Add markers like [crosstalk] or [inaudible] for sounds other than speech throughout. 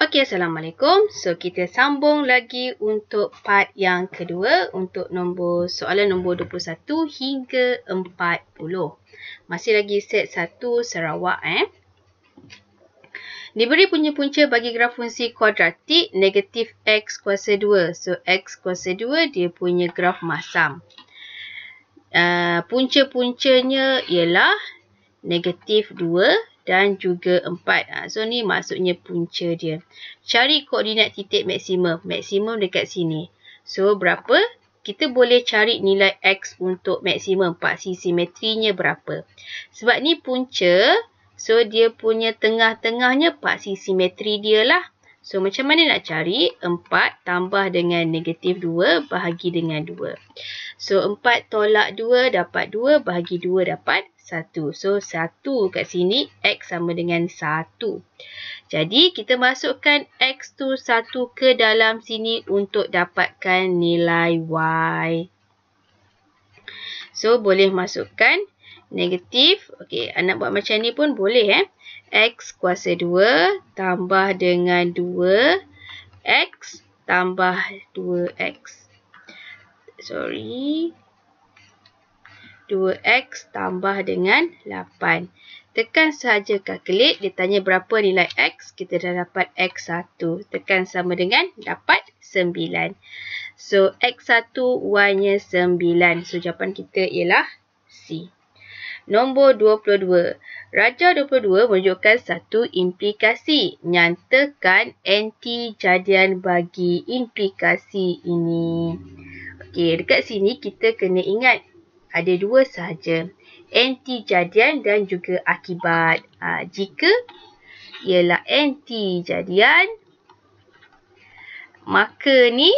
Okey, Assalamualaikum. So, kita sambung lagi untuk part yang kedua untuk nombor soalan nombor 21 hingga 40. Masih lagi set 1 Sarawak eh. Diberi punca-punca bagi graf fungsi kuadratik negatif X kuasa 2. So, X kuasa 2 dia punya graf masam. Uh, punca-puncanya ialah negatif 2 dan juga 4. Ha, ah, so ni maksudnya punca dia. Cari koordinat titik maksimum. Maksimum dekat sini. So berapa? Kita boleh cari nilai X untuk maksimum. Paksi simetrinya berapa? Sebab ni punca. So dia punya tengah-tengahnya paksi simetri dia lah. So macam mana nak cari? 4 tambah dengan negatif 2 bahagi dengan 2. So 4 tolak 2 dapat 2 bahagi 2 dapat 1. So 1 kat sini x sama dengan 1. Jadi kita masukkan x tu 1 ke dalam sini untuk dapatkan nilai y. So boleh masukkan negatif. Okey, anak buat macam ni pun boleh eh. x kuasa 2 tambah dengan 2 x tambah 2x sorry 2x tambah dengan 8. Tekan sahaja calculate, dia tanya berapa nilai x, kita dah dapat x1. Tekan sama dengan dapat 9. So x1 y-nya 9. So jawapan kita ialah C. Nombor 22. Raja 22 menunjukkan satu implikasi. Nyatakan anti jadian bagi implikasi ini. Okey, dekat sini kita kena ingat ada dua sahaja. Anti jadian dan juga akibat. Ha, jika ialah anti jadian, maka ni,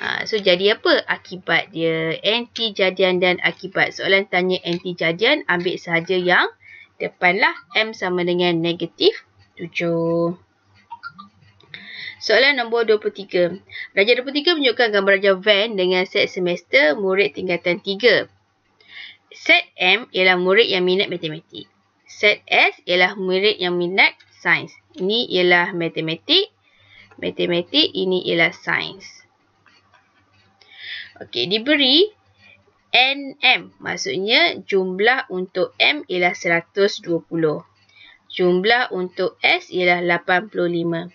ha, so jadi apa akibat dia? Anti jadian dan akibat. Soalan tanya anti jadian, ambil sahaja yang depanlah. M sama dengan negatif 7. Soalan nombor 23. Rajah 23 menunjukkan gambar rajah Van dengan set semester murid tingkatan 3. Set M ialah murid yang minat matematik. Set S ialah murid yang minat sains. Ini ialah matematik. Matematik ini ialah sains. Okey, diberi NM. Maksudnya jumlah untuk M ialah 120. Jumlah untuk S ialah 85.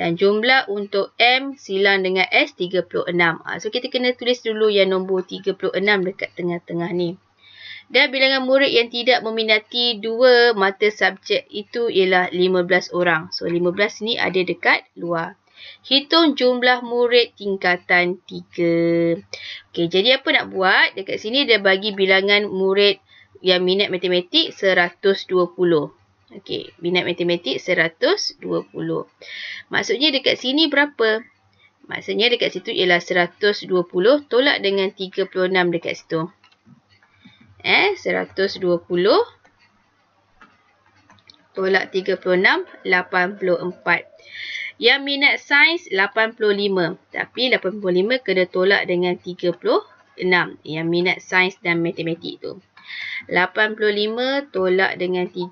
Dan jumlah untuk M silang dengan S 36. Ha, ah, so kita kena tulis dulu yang nombor 36 dekat tengah-tengah ni. Dan bilangan murid yang tidak meminati dua mata subjek itu ialah 15 orang. So 15 ni ada dekat luar. Hitung jumlah murid tingkatan 3. Okey, jadi apa nak buat? Dekat sini dia bagi bilangan murid yang minat matematik 120. Okey, minat matematik 120. Maksudnya dekat sini berapa? Maksudnya dekat situ ialah 120 tolak dengan 36 dekat situ. Eh, 120 tolak 36, 84. Yang minat sains 85. Tapi 85 kena tolak dengan 36. Yang minat sains dan matematik tu. 85 tolak dengan 36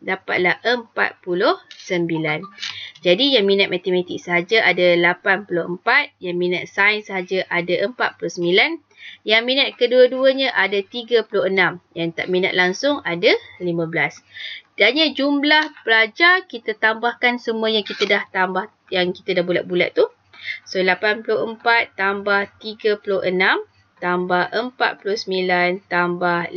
dapatlah 49. Jadi yang minat matematik saja ada 84, yang minat sains saja ada 49, yang minat kedua-duanya ada 36, yang tak minat langsung ada 15. Dan jumlah pelajar kita tambahkan semua yang kita dah tambah yang kita dah bulat-bulat tu. So 84 tambah 36 tambah 49 tambah 15.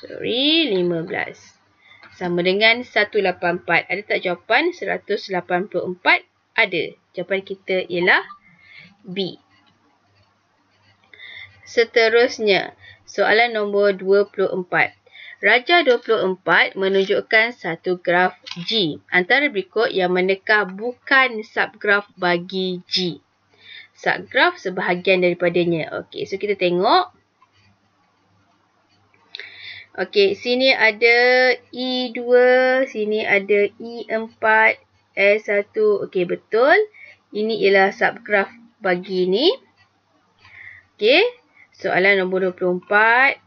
Sorry, 15. Sama dengan 184. Ada tak jawapan? 184 ada. Jawapan kita ialah B. Seterusnya, soalan nombor 24. Raja 24 menunjukkan satu graf G. Antara berikut yang manakah bukan subgraf bagi G subgraf sebahagian daripadanya. Okey, so kita tengok. Okey, sini ada E2, sini ada E4, S1. Okey, betul. Ini ialah subgraf bagi ini. Okey, soalan nombor 24.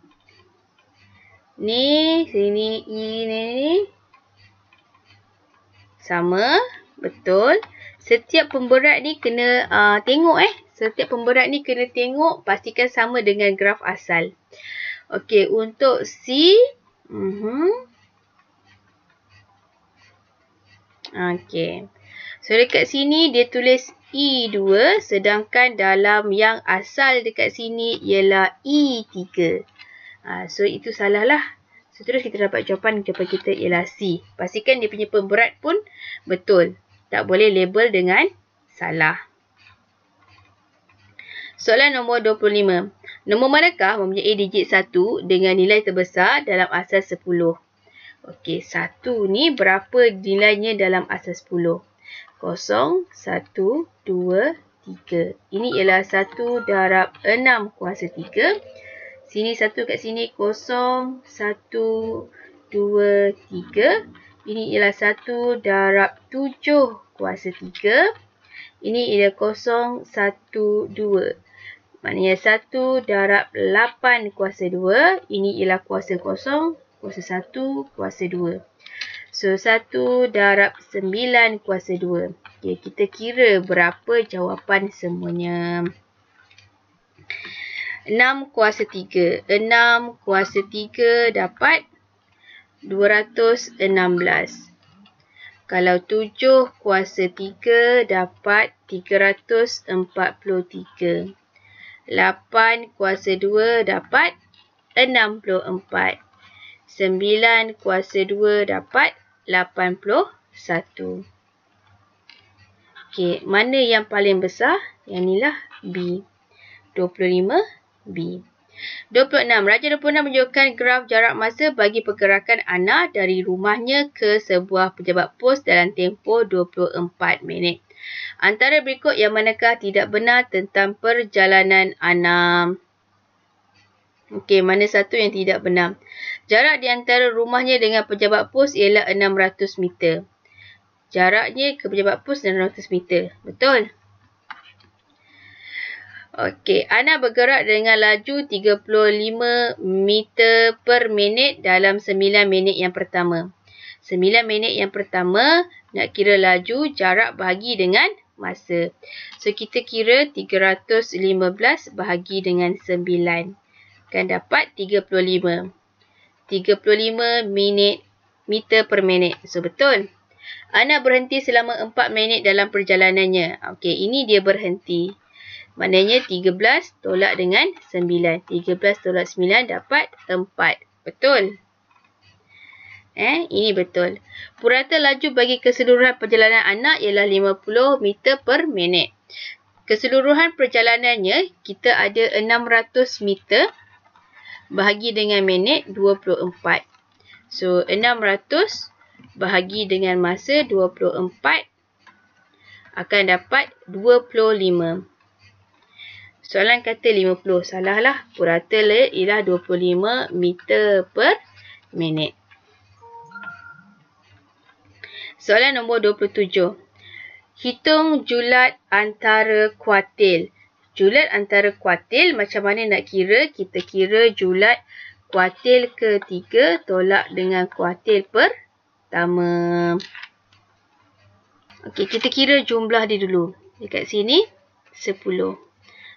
Ni, sini E ni. Sama, betul. Betul setiap pemberat ni kena uh, tengok eh. Setiap pemberat ni kena tengok pastikan sama dengan graf asal. Okey, untuk C. Uh mhm. -huh. Okey. So, dekat sini dia tulis E2 sedangkan dalam yang asal dekat sini ialah E3. Uh, ah, so, itu salah lah. Seterusnya kita dapat jawapan kepada kita ialah C. Pastikan dia punya pemberat pun betul. Tak boleh label dengan salah. Soalan nombor 25. Nombor manakah mempunyai digit 1 dengan nilai terbesar dalam asas 10? Okey, 1 ni berapa nilainya dalam asas 10? 0, 1, 2, 3. Ini ialah 1 darab 6 kuasa 3. Sini 1 kat sini, 0, 1, 2, 3. Ini ialah 1 darab 7 kuasa 3. Ini ialah 0, 1, 2. Maknanya 1 darab 8 kuasa 2. Ini ialah kuasa 0, kuasa 1, kuasa 2. So, 1 darab 9 kuasa 2. Okay, kita kira berapa jawapan semuanya. 6 kuasa 3. 6 kuasa 3 dapat 216. Kalau 7 kuasa 3 dapat 343. 8 kuasa 2 dapat 64. 9 kuasa 2 dapat 81. Okey, mana yang paling besar? Yang inilah B. 25 B. 26. Raja 26 menunjukkan graf jarak masa bagi pergerakan Anna dari rumahnya ke sebuah pejabat pos dalam tempoh 24 minit. Antara berikut yang manakah tidak benar tentang perjalanan Anna? Okey, mana satu yang tidak benar? Jarak di antara rumahnya dengan pejabat pos ialah 600 meter. Jaraknya ke pejabat pos 600 meter. Betul? Okey, Ana bergerak dengan laju 35 meter per minit dalam 9 minit yang pertama. 9 minit yang pertama nak kira laju jarak bahagi dengan masa. So kita kira 315 bahagi dengan 9. Kan dapat 35. 35 minit meter per minit. So betul. Ana berhenti selama 4 minit dalam perjalanannya. Okey, ini dia berhenti. Maknanya 13 tolak dengan 9. 13 tolak 9 dapat 4. Betul. Eh, ini betul. Purata laju bagi keseluruhan perjalanan anak ialah 50 meter per minit. Keseluruhan perjalanannya kita ada 600 meter bahagi dengan minit 24. So 600 bahagi dengan masa 24 akan dapat 25. Soalan kata 50. lah. Purata layer ialah 25 meter per minit. Soalan nombor 27. Hitung julat antara kuatil. Julat antara kuatil macam mana nak kira? Kita kira julat kuatil ketiga tolak dengan kuartil pertama. Okey, kita kira jumlah dia dulu. Dekat sini 10. 10.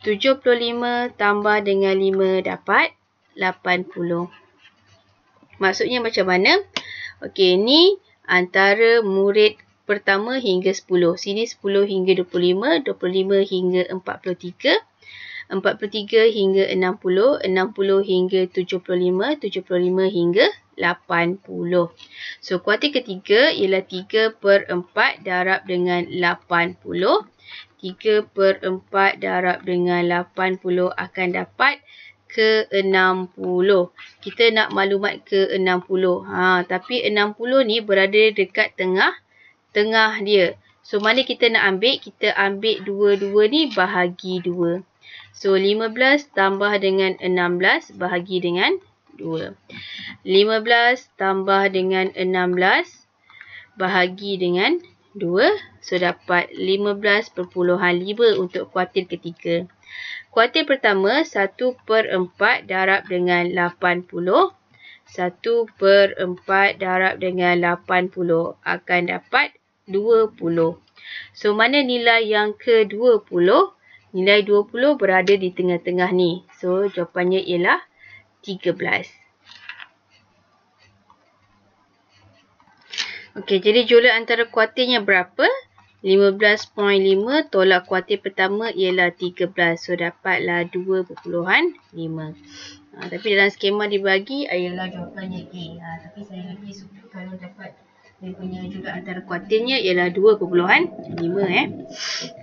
75 tambah dengan 5 dapat 80. Maksudnya macam mana? Okey, ini antara murid pertama hingga 10. Sini 10 hingga 25, 25 hingga 43. 43 hingga 60, 60 hingga 75, 75 hingga 80. So kuartil ketiga ialah 3 per 4 darab dengan 80. 3 per 4 darab dengan 80 akan dapat ke 60. Kita nak maklumat ke 60. Ha, tapi 60 ni berada dekat tengah tengah dia. So mana kita nak ambil? Kita ambil dua-dua ni bahagi dua. So, 15 tambah dengan 16 bahagi dengan 2. 15 tambah dengan 16 bahagi dengan 2. So, dapat 15.5 untuk kuartil ketiga. Kuartil pertama, 1 per 4 darab dengan 80. 1 per 4 darab dengan 80 akan dapat 20. So, mana nilai yang ke 20. Nilai 20 berada di tengah-tengah ni. So, jawapannya ialah 13. Okey, jadi jumlah antara kuartirnya berapa? 15.5 tolak kuartir pertama ialah 13. So, dapatlah 2.5. Ha, ah, tapi dalam skema dibagi ialah jawapannya A. Ha, tapi saya lebih suka kalau dapat dia punya juga antar kuartilnya ialah 2.5 eh.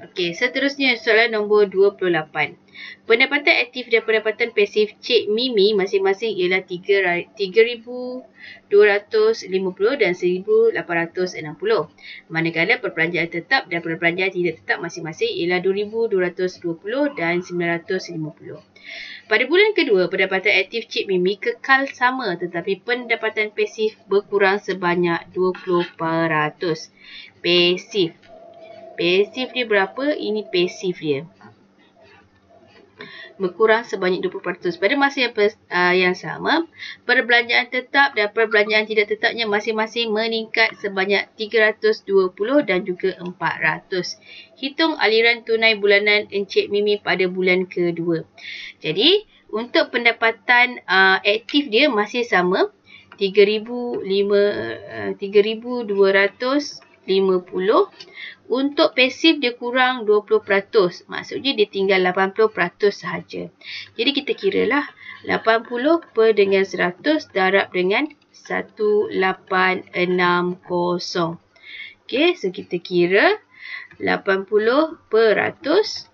Okey, seterusnya soalan nombor 28. Pendapatan aktif dan pendapatan pasif Cik Mimi masing-masing ialah 3250 dan 1860. Manakala perbelanjaan tetap dan perbelanjaan tidak tetap masing-masing ialah 2220 dan 950. Pada bulan kedua, pendapatan aktif cik Mimi kekal sama tetapi pendapatan pasif berkurang sebanyak 20%. Pasif. Pasif dia berapa? Ini pasif dia berkurang sebanyak 20%. Pada masa yang, uh, yang sama, perbelanjaan tetap dan perbelanjaan tidak tetapnya masing-masing meningkat sebanyak 320 dan juga 400. Hitung aliran tunai bulanan Encik Mimi pada bulan kedua. Jadi, untuk pendapatan uh, aktif dia masih sama 3,250 ah, uh, untuk pasif dia kurang 20%. Maksudnya dia tinggal 80% sahaja. Jadi kita kiralah 80 per dengan 100 darab dengan 1860. Okey, so kita kira 80 per 100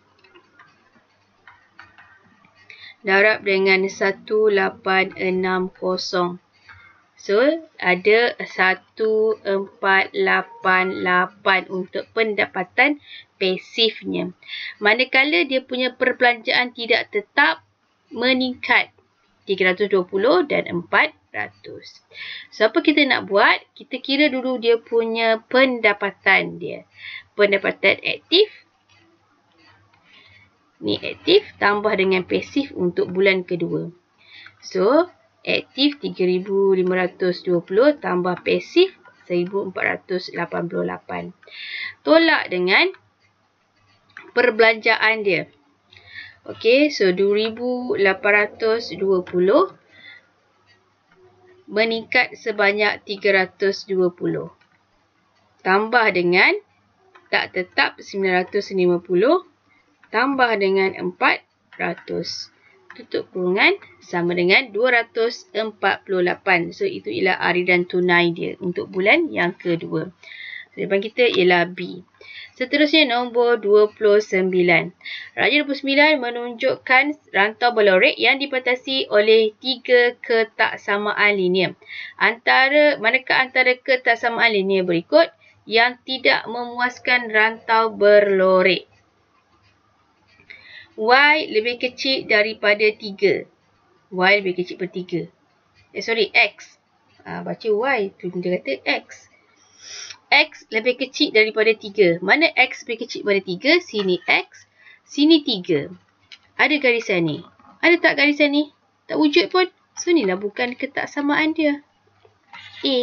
darab dengan 1860. So, ada 1488 untuk pendapatan pasifnya. Manakala dia punya perbelanjaan tidak tetap meningkat 320 dan 400. So, apa kita nak buat? Kita kira dulu dia punya pendapatan dia. Pendapatan aktif. Ni aktif tambah dengan pasif untuk bulan kedua. So, aktif 3520 tambah pasif 1488. Tolak dengan perbelanjaan dia. Okey, so 2820 meningkat sebanyak 320. Tambah dengan tak tetap 950 tambah dengan 400 tutup kurungan sama dengan 248. So itu ialah aliran tunai dia untuk bulan yang kedua. Jawapan kita ialah B. Seterusnya nombor 29. Raja 29 menunjukkan rantau bolorek yang dipatasi oleh tiga ketaksamaan linier. Antara manakah antara ketaksamaan linier berikut yang tidak memuaskan rantau belorek? y lebih kecil daripada 3. y lebih kecil daripada 3. Eh, sorry, x. Ha, baca y, tu dia kata x. x lebih kecil daripada 3. Mana x lebih kecil daripada 3? Sini x, sini 3. Ada garisan ni. Ada tak garisan ni? Tak wujud pun. So, inilah bukan ketaksamaan dia. A.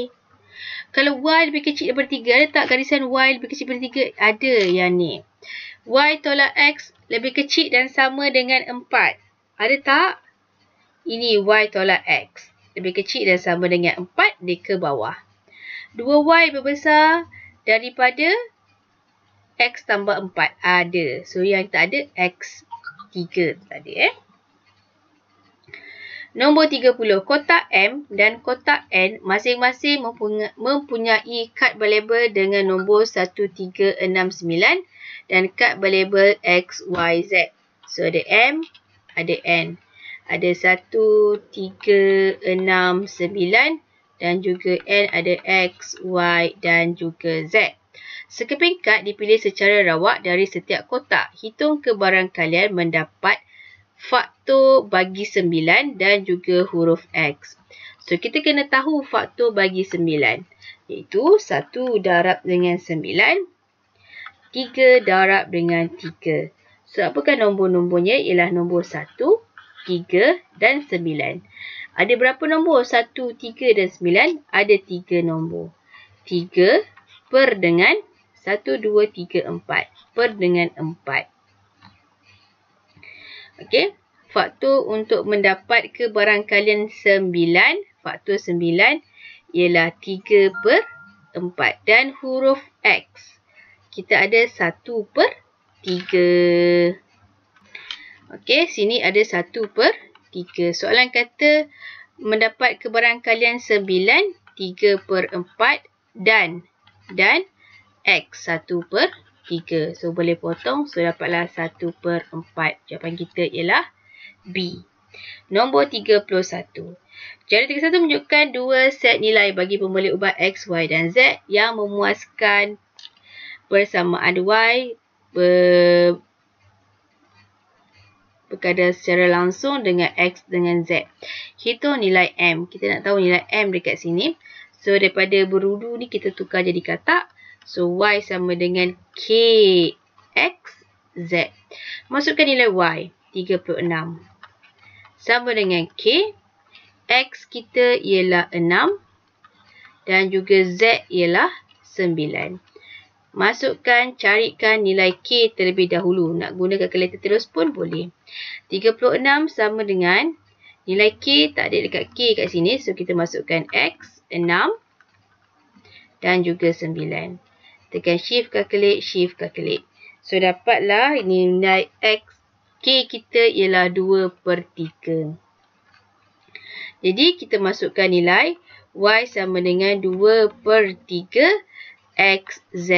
Kalau y lebih kecil daripada 3, ada tak garisan y lebih kecil daripada 3? Ada yang ni. Y tolak X lebih kecil dan sama dengan 4. Ada tak? Ini Y tolak X. Lebih kecil dan sama dengan 4 di ke bawah. 2Y berbesar daripada X tambah 4. Ada. So, yang tak ada X 3 tadi eh. Nombor 30, kotak M dan kotak N masing-masing mempunyai kad berlabel dengan nombor 1369 dan kad berlabel XYZ. So ada M, ada N. Ada 1369 dan juga N ada X, Y dan juga Z. Sekeping kad dipilih secara rawak dari setiap kotak. Hitung ke barang kalian mendapat faktor bagi sembilan dan juga huruf X. So, kita kena tahu faktor bagi sembilan, Iaitu satu darab dengan sembilan, tiga darab dengan tiga. So, apakah nombor-nombornya? Ialah nombor satu, tiga dan sembilan. Ada berapa nombor? satu, tiga dan sembilan? Ada tiga nombor. Tiga per dengan satu dua tiga empat Per dengan empat. Okey. Faktor untuk mendapat kebarangkalian 9. Faktor 9 ialah 3 per 4. Dan huruf X. Kita ada 1 per 3. Okey. Sini ada 1 per 3. Soalan kata mendapat kebarangkalian 9. 3 per 4. Dan. Dan. X 1 per 3. So boleh potong so dapatlah satu per empat Jawapan kita ialah B. Nombor tiga 31. Jari satu menunjukkan dua set nilai bagi pemboleh ubat X, Y dan Z yang memuaskan persamaan Y ber berkadar secara langsung dengan X dengan Z. Hitung nilai M. Kita nak tahu nilai M dekat sini. So, daripada berudu ni kita tukar jadi katak. So, Y sama dengan K, X, Z. Masukkan nilai Y, 36. Sama dengan K, X kita ialah 6 dan juga Z ialah 9. Masukkan, carikan nilai K terlebih dahulu. Nak guna kalkulator terus pun boleh. 36 sama dengan nilai K, tak ada dekat K kat sini. So, kita masukkan X, 6 dan juga 9. Tekan shift ke klik, shift ke klik. So, dapatlah ini nilai X, K kita ialah 2 per 3. Jadi, kita masukkan nilai Y sama dengan 2 per 3 z.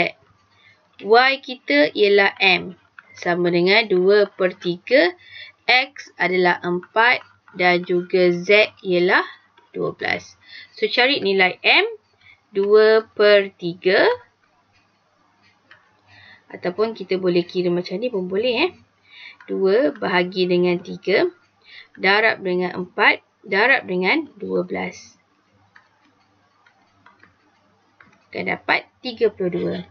Y kita ialah M sama dengan 2 per 3 X adalah 4 dan juga Z ialah 12. So, cari nilai M 2 per 3 Ataupun kita boleh kira macam ni pun boleh eh. 2 bahagi dengan 3. Darab dengan 4. Darab dengan 12. Kita dapat 32.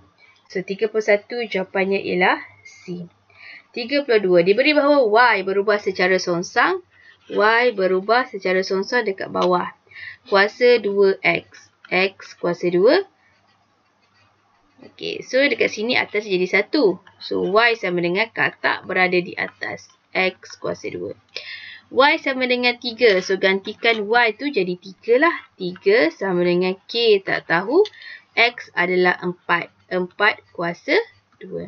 So 31 jawapannya ialah C. 32. Diberi bahawa Y berubah secara sonsang. Y berubah secara sonsang dekat bawah. Kuasa 2X. X kuasa 2. Okey, so dekat sini atas jadi satu. So y sama dengan katak berada di atas x kuasa dua. Y sama dengan tiga, So, gantikan Y tu jadi tiga lah. Tiga sama dengan K tak tahu. X adalah empat empat kuasa dua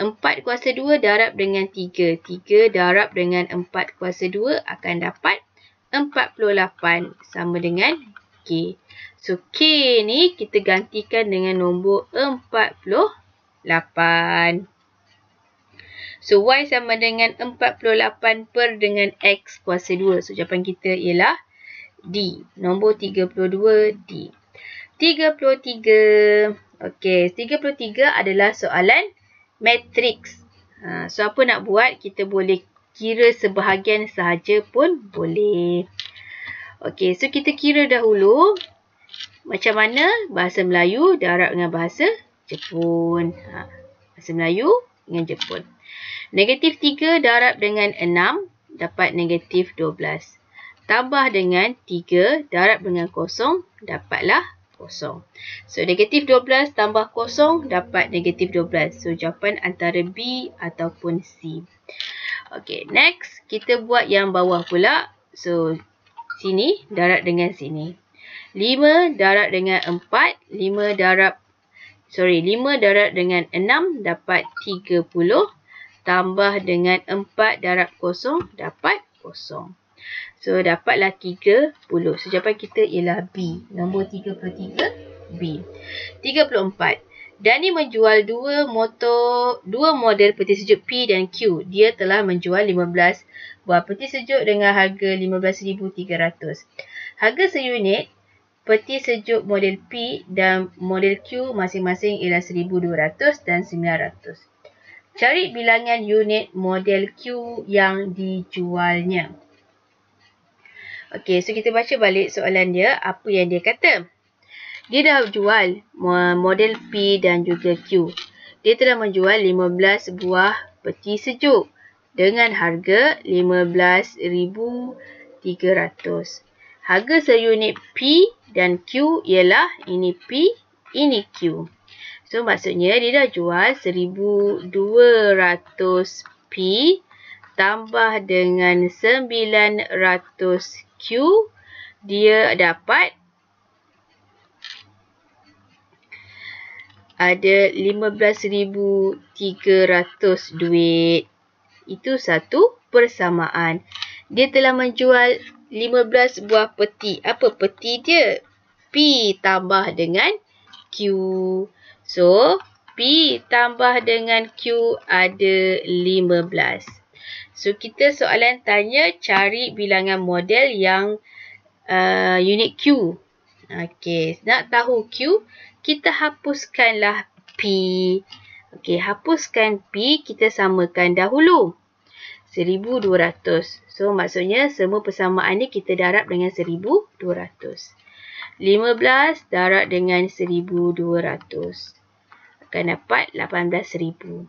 empat kuasa dua darab dengan tiga tiga darab dengan empat kuasa dua akan dapat empat puluh lapan sama dengan So K ni kita gantikan dengan nombor 48. So Y sama dengan 48 per dengan X kuasa 2. So jawapan kita ialah D. Nombor 32 D. 33. Okey, 33 adalah soalan matrix. Ha, so apa nak buat? Kita boleh kira sebahagian sahaja pun boleh. Okey, so kita kira dahulu macam mana bahasa Melayu darab dengan bahasa Jepun. Ha, bahasa Melayu dengan Jepun. Negatif 3 darab dengan 6 dapat negatif 12. Tambah dengan 3 darab dengan kosong dapatlah kosong. So, negatif 12 tambah kosong dapat negatif 12. So, jawapan antara B ataupun C. Okey, next kita buat yang bawah pula. So, sini, darab dengan sini. 5 darab dengan 4, 5 darab sorry, 5 darab dengan 6 dapat 30 tambah dengan 4 darab kosong dapat kosong. So dapatlah 30. So jawapan kita ialah B. Nombor 33 B. 34. Danny menjual dua motor, dua model peti sejuk P dan Q. Dia telah menjual 15 buah peti sejuk dengan harga 15300 Harga seunit peti sejuk model P dan model Q masing-masing ialah 1200 dan 900 Cari bilangan unit model Q yang dijualnya. Okey, so kita baca balik soalan dia apa yang dia kata. Dia dah jual model P dan juga Q. Dia telah menjual 15 buah peti sejuk dengan harga RM15,300. Harga seunit P dan Q ialah ini P, ini Q. So maksudnya dia dah jual 1200 P tambah dengan 900 Q dia dapat ada 15,300 duit. Itu satu persamaan. Dia telah menjual 15 buah peti. Apa peti dia? P tambah dengan Q. So, P tambah dengan Q ada 15. So, kita soalan tanya cari bilangan model yang uh, unit Q. Okey, nak tahu Q? kita hapuskanlah P. Okey, hapuskan P, kita samakan dahulu. 1200. So, maksudnya semua persamaan ni kita darab dengan 1200. 15 darab dengan 1200. Akan dapat 18,000.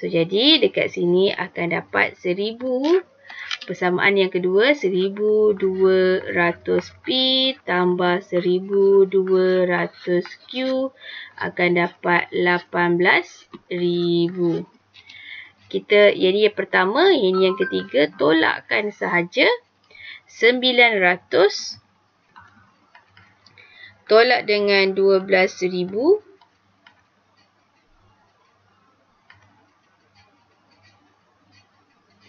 So, jadi dekat sini akan dapat 1200. Persamaan yang kedua, 1200P tambah 1200Q akan dapat 18,000. Kita, jadi yang pertama, ini yang ketiga, tolakkan sahaja 900. Tolak dengan 12,000.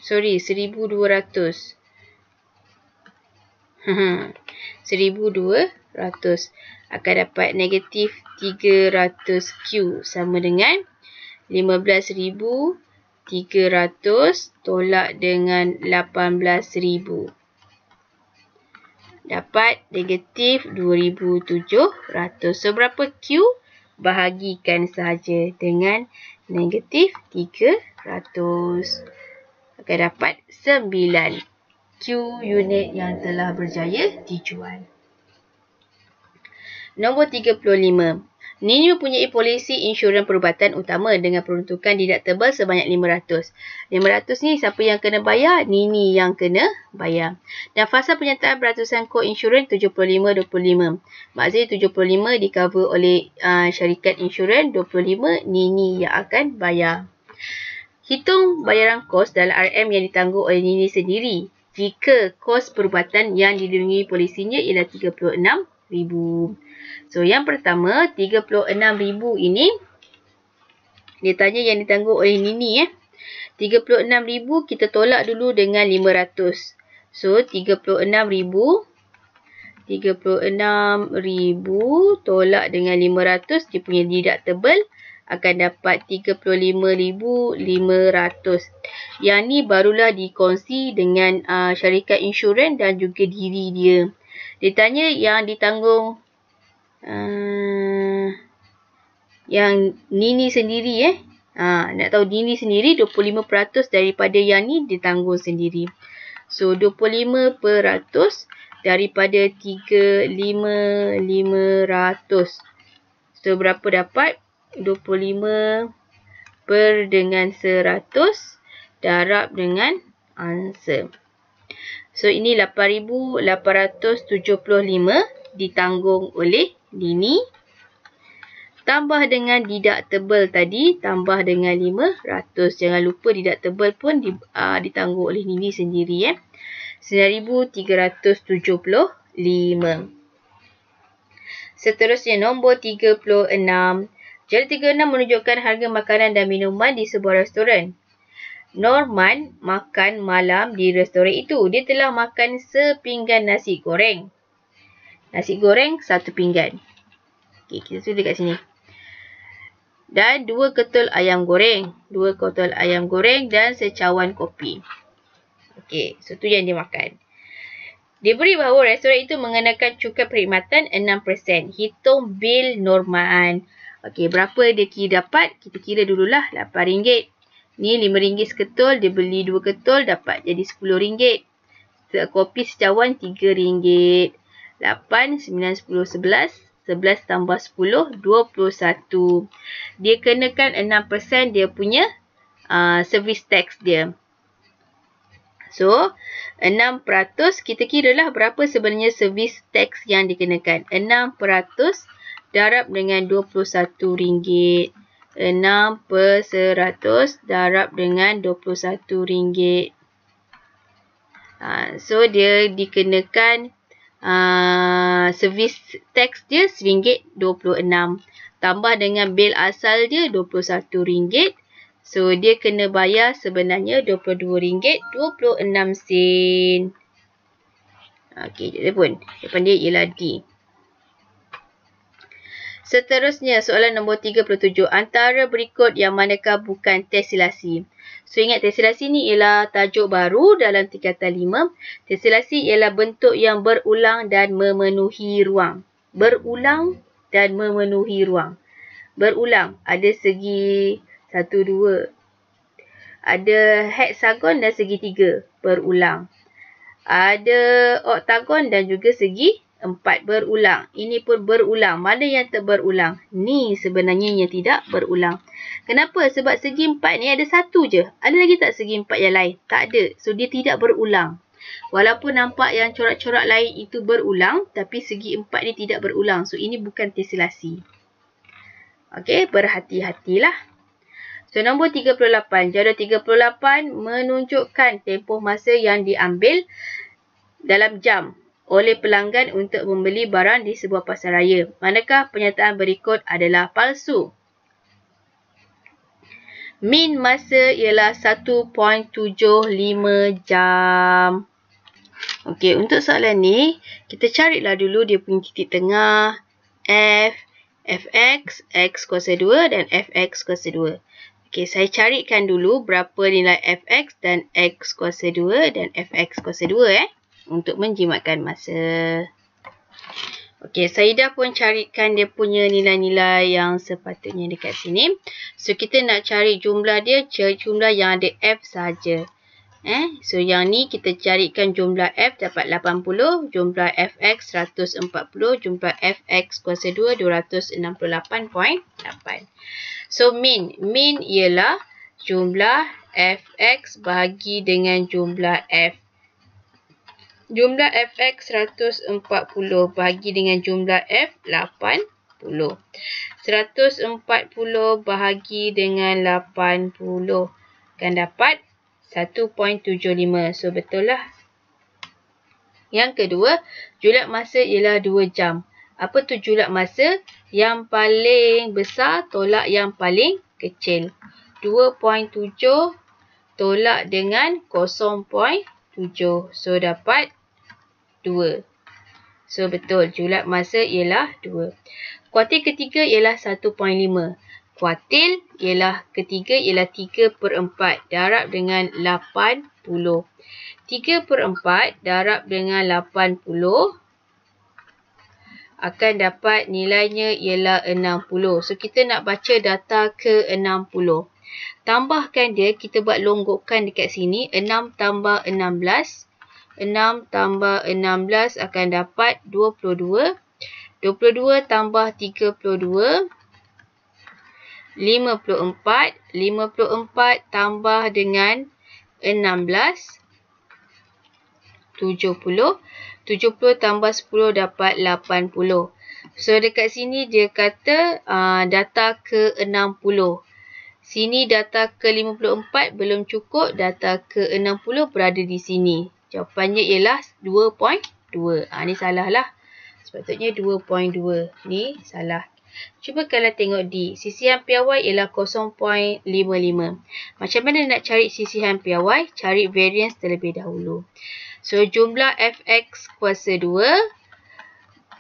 Sorry, 1200. 1200 [laughs] akan dapat negatif 300Q sama dengan 15,300 tolak dengan 18,000. Dapat negatif 2,700. So, berapa Q? Bahagikan sahaja dengan negatif 300 akan dapat 9 Q unit yang telah berjaya dijual. Nombor 35. Nini mempunyai polisi insurans perubatan utama dengan peruntukan deductible sebanyak RM500. RM500 ni siapa yang kena bayar? Nini yang kena bayar. Dan fasa penyertaan beratusan kod insurans 75-25. Maksudnya 75 di cover oleh uh, syarikat insurans 25 Nini yang akan bayar. Hitung bayaran kos dalam RM yang ditangguh oleh diri sendiri jika kos perubatan yang dilindungi polisinya ialah RM36,000. So yang pertama RM36,000 ini dia tanya yang ditangguh oleh Nini eh. RM36,000 kita tolak dulu dengan RM500. So RM36,000 RM36,000 tolak dengan RM500 dia punya deductible akan dapat RM35,500. Yang ni barulah dikongsi dengan uh, syarikat insurans dan juga diri dia. Dia tanya yang ditanggung uh, yang Nini sendiri eh. Ha, nak tahu Nini sendiri 25% daripada yang ni ditanggung sendiri. So 25% daripada 35500. So berapa dapat? 25 per dengan 100 darab dengan answer. So ini 8,875 ditanggung oleh Dini. Tambah dengan deductible tadi, tambah dengan 500. Jangan lupa deductible pun di, aa, ah, ditanggung oleh Dini sendiri. Eh. 9,375. Seterusnya nombor 36. 36. Jadi 36 menunjukkan harga makanan dan minuman di sebuah restoran. Norman makan malam di restoran itu. Dia telah makan sepinggan nasi goreng. Nasi goreng satu pinggan. Okey, kita tulis dekat sini. Dan dua ketul ayam goreng. Dua ketul ayam goreng dan secawan kopi. Okey, so tu yang dia makan. Dia beri bahawa restoran itu mengenakan cukai perkhidmatan 6%. Hitung bil Norman. Okey, berapa dia kira dapat? Kita kira dululah RM8. Ni RM5 seketul, dia beli 2 ketul dapat jadi RM10. Kopi secawan RM3. 8, 9, 10, 11. 11 tambah 10, 21. Dia kenakan 6% dia punya uh, service tax dia. So, 6% kita kira lah berapa sebenarnya service tax yang dikenakan. 6% darab dengan 21 ringgit 6 per 100 darab dengan RM21. Uh, so, dia dikenakan uh, servis tax dia RM1.26. Tambah dengan bil asal dia RM21. So, dia kena bayar sebenarnya RM22.26. Okey, dia pun. Depan dia ialah D. Seterusnya, soalan nombor 37. Antara berikut yang manakah bukan tesilasi? So, ingat tesilasi ni ialah tajuk baru dalam tingkatan 5. Tesilasi ialah bentuk yang berulang dan memenuhi ruang. Berulang dan memenuhi ruang. Berulang. Ada segi 1, 2. Ada heksagon dan segi 3. Berulang. Ada oktagon dan juga segi Empat, berulang. Ini pun berulang. Mana yang tak Ni sebenarnya yang tidak berulang. Kenapa? Sebab segi empat ni ada satu je. Ada lagi tak segi empat yang lain? Tak ada. So, dia tidak berulang. Walaupun nampak yang corak-corak lain itu berulang, tapi segi empat ni tidak berulang. So, ini bukan tesilasi. Okey, berhati-hatilah. So, nombor 38. Jadual 38 menunjukkan tempoh masa yang diambil dalam jam oleh pelanggan untuk membeli barang di sebuah pasaraya. Manakah pernyataan berikut adalah palsu? Min masa ialah 1.75 jam. Okey, untuk soalan ni, kita carilah dulu dia punya titik tengah F, Fx, X kuasa 2 dan Fx kuasa 2. Okey, saya carikan dulu berapa nilai Fx dan X kuasa 2 dan Fx kuasa 2 eh untuk menjimatkan masa. Okey, saya dah pun carikan dia punya nilai-nilai yang sepatutnya dekat sini. So kita nak cari jumlah dia, cari jumlah yang ada F saja. Eh, so yang ni kita carikan jumlah F dapat 80, jumlah FX 140, jumlah FX kuasa 2 268.8. So min, min ialah jumlah FX bahagi dengan jumlah f jumlah fx 140 bagi dengan jumlah f 80. 140 bahagi dengan 80 akan dapat 1.75. So betul lah. Yang kedua, julat masa ialah 2 jam. Apa tu julat masa? Yang paling besar tolak yang paling kecil. 2.7 tolak dengan 0.7. So dapat 0.7 dua, So betul, julat masa ialah dua. Kuartil ketiga ialah satu. Lima. Kuartil ialah ketiga ialah tiga per empat darab dengan lapan puluh. Tiga per empat darab dengan lapan puluh akan dapat nilainya ialah enam puluh. So kita nak baca data ke enam puluh. Tambahkan dia, kita buat longgokan dekat sini. enam tambah enam belas. 6 tambah 16 akan dapat 22. 22 tambah 32, 54. 54 tambah dengan 16, 70. 70 tambah 10 dapat 80. So, dekat sini dia kata uh, data ke 60. Sini data ke 54 belum cukup, data ke 60 berada di sini. Jawapannya ialah 2.2. Ha, ni salah lah. Sepatutnya 2.2. Ni salah. Cuba kalau tengok D. Sisihan PRY ialah 0.55. Macam mana nak cari sisi sisihan PRY? Cari variance terlebih dahulu. So, jumlah FX kuasa 2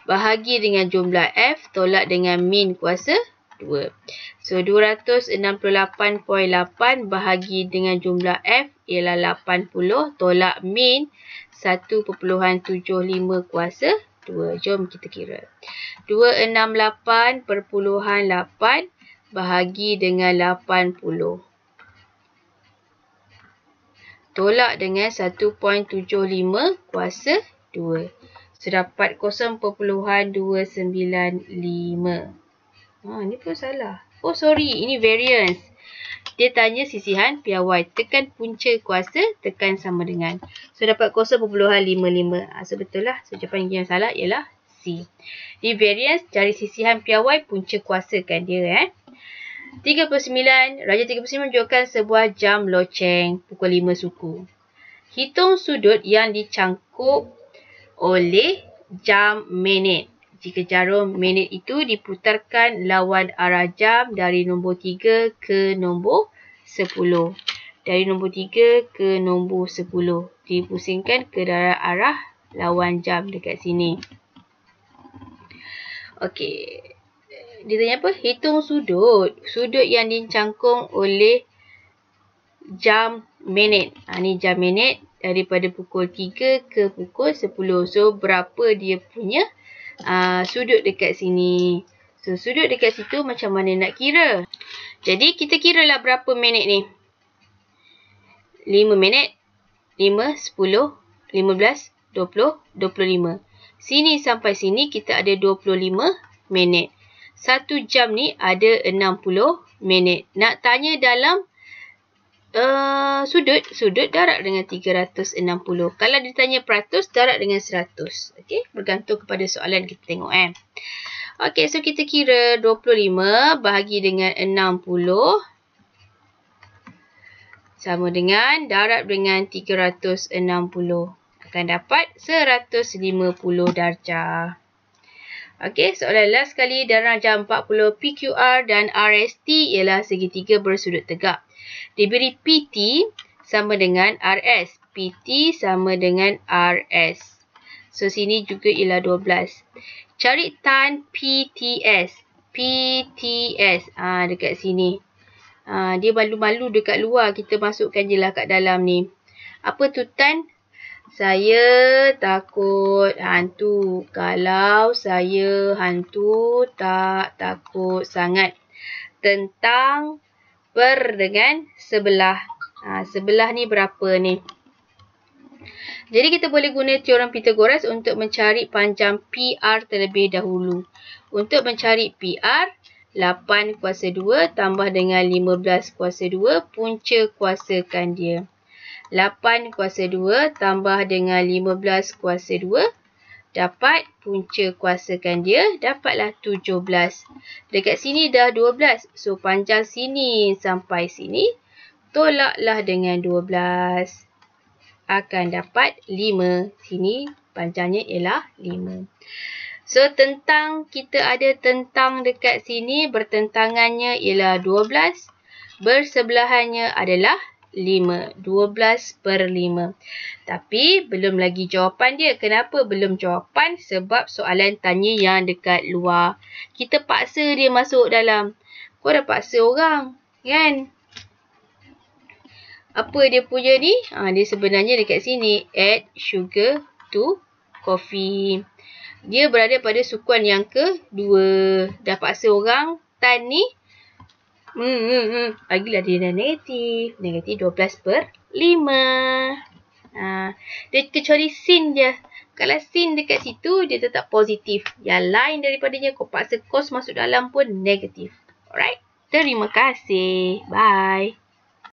bahagi dengan jumlah F tolak dengan min kuasa 2. 2. So 268.8 bahagi dengan jumlah F ialah 80 tolak min 1.75 kuasa 2. Jom kita kira. 268.8 bahagi dengan 80 tolak dengan 1.75 kuasa 2. Sedapat 0.295. Ha, ni pun salah. Oh, sorry. Ini variance. Dia tanya sisihan piawai. Tekan punca kuasa, tekan sama dengan. So, dapat kuasa berpuluhan 55. Ha, ah, so, betul lah. So, jawapan yang salah ialah C. Ini variance. Cari sisihan piawai, punca kuasa kan dia eh. 39. Raja 39 menunjukkan sebuah jam loceng pukul 5 suku. Hitung sudut yang dicangkup oleh jam minit jika jarum magnet itu diputarkan lawan arah jam dari nombor 3 ke nombor 10. Dari nombor 3 ke nombor 10. Dipusingkan ke darah arah lawan jam dekat sini. Okey. Dia tanya apa? Hitung sudut. Sudut yang dicangkung oleh jam minit. Ha, ni jam minit daripada pukul 3 ke pukul 10. So, berapa dia punya uh, Ah, sudut dekat sini. So, sudut dekat situ macam mana nak kira. Jadi, kita kira lah berapa minit ni. 5 minit. 5, 10, 15, 20, 25. Sini sampai sini kita ada 25 minit. Satu jam ni ada 60 minit. Nak tanya dalam Eh, sudut, sudut darab dengan 360. Kalau ditanya peratus, darab dengan 100. Okey, bergantung kepada soalan kita tengok kan. Okey, so kita kira 25 bahagi dengan 60 sama dengan darab dengan 360 akan dapat 150 darjah. Okey, soalan last sekali darang jam 40 PQR dan RST ialah segitiga bersudut tegak. Diberi PT sama dengan RS. PT sama dengan RS. So, sini juga ialah 12. Cari tan PTS. PTS. ah dekat sini. Ha, dia malu-malu dekat luar. Kita masukkan je lah kat dalam ni. Apa tu tan saya takut hantu. Kalau saya hantu tak takut sangat. Tentang per dengan sebelah. Ha, sebelah ni berapa ni? Jadi kita boleh guna teorem Pythagoras untuk mencari panjang PR terlebih dahulu. Untuk mencari PR, 8 kuasa 2 tambah dengan 15 kuasa 2 punca kuasakan dia. 8 kuasa 2 tambah dengan 15 kuasa 2 dapat punca kuasakan dia dapatlah 17. Dekat sini dah 12. So panjang sini sampai sini tolaklah dengan 12. Akan dapat 5. Sini panjangnya ialah 5. So tentang kita ada tentang dekat sini bertentangannya ialah 12. Bersebelahannya adalah 5. 12 per 5. Tapi belum lagi jawapan dia. Kenapa belum jawapan? Sebab soalan tanya yang dekat luar. Kita paksa dia masuk dalam. Kau dah paksa orang. Kan? Apa dia punya ni? Ha, dia sebenarnya dekat sini. Add sugar to coffee. Dia berada pada sukuan yang kedua. Dah paksa orang. Tan ni Hmm, hmm, hmm. Lagilah dia negatif. Negatif 12 per 5. Ha. Dia kecuali sin je. Kalau sin dekat situ, dia tetap positif. Yang lain daripadanya, kau paksa kos masuk dalam pun negatif. Alright. Terima kasih. Bye.